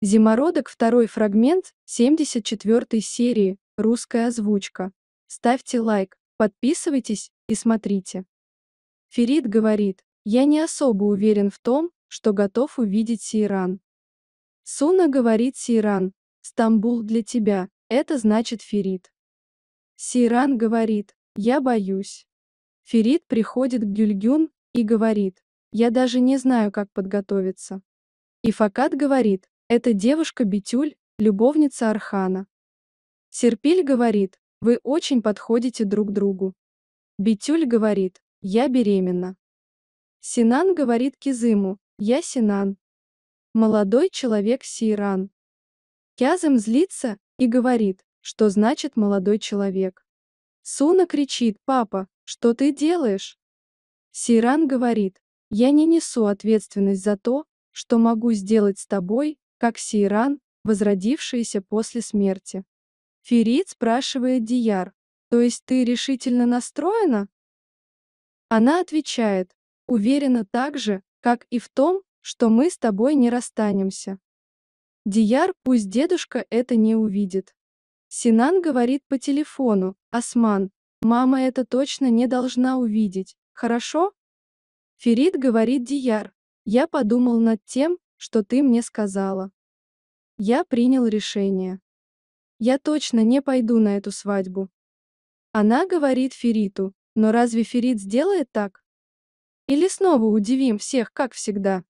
Зимородок второй фрагмент 74 серии, русская озвучка. Ставьте лайк, подписывайтесь и смотрите. Ферид говорит, я не особо уверен в том, что готов увидеть Сейран. Суна говорит Сейран, Стамбул для тебя, это значит Ферид. Сейран говорит, я боюсь. Ферид приходит к Гюльгюн и говорит, я даже не знаю, как подготовиться. И Факат говорит, это девушка Битюль, любовница Архана. Серпиль говорит, вы очень подходите друг другу. Битюль говорит, я беременна. Синан говорит Кизыму, я Синан. Молодой человек Сиран. Кязым злится и говорит, что значит молодой человек. Суна кричит, папа, что ты делаешь? Сиран говорит, я не несу ответственность за то, что могу сделать с тобой, как Сейран, возродившаяся после смерти. Ферит спрашивает Дияр, то есть ты решительно настроена? Она отвечает, уверена так же, как и в том, что мы с тобой не расстанемся. Дияр, пусть дедушка это не увидит. Синан говорит по телефону, Осман, мама это точно не должна увидеть, хорошо? Ферид говорит Дияр, я подумал над тем, что ты мне сказала. Я принял решение. Я точно не пойду на эту свадьбу. Она говорит Фериту, но разве Ферит сделает так? Или снова удивим всех, как всегда?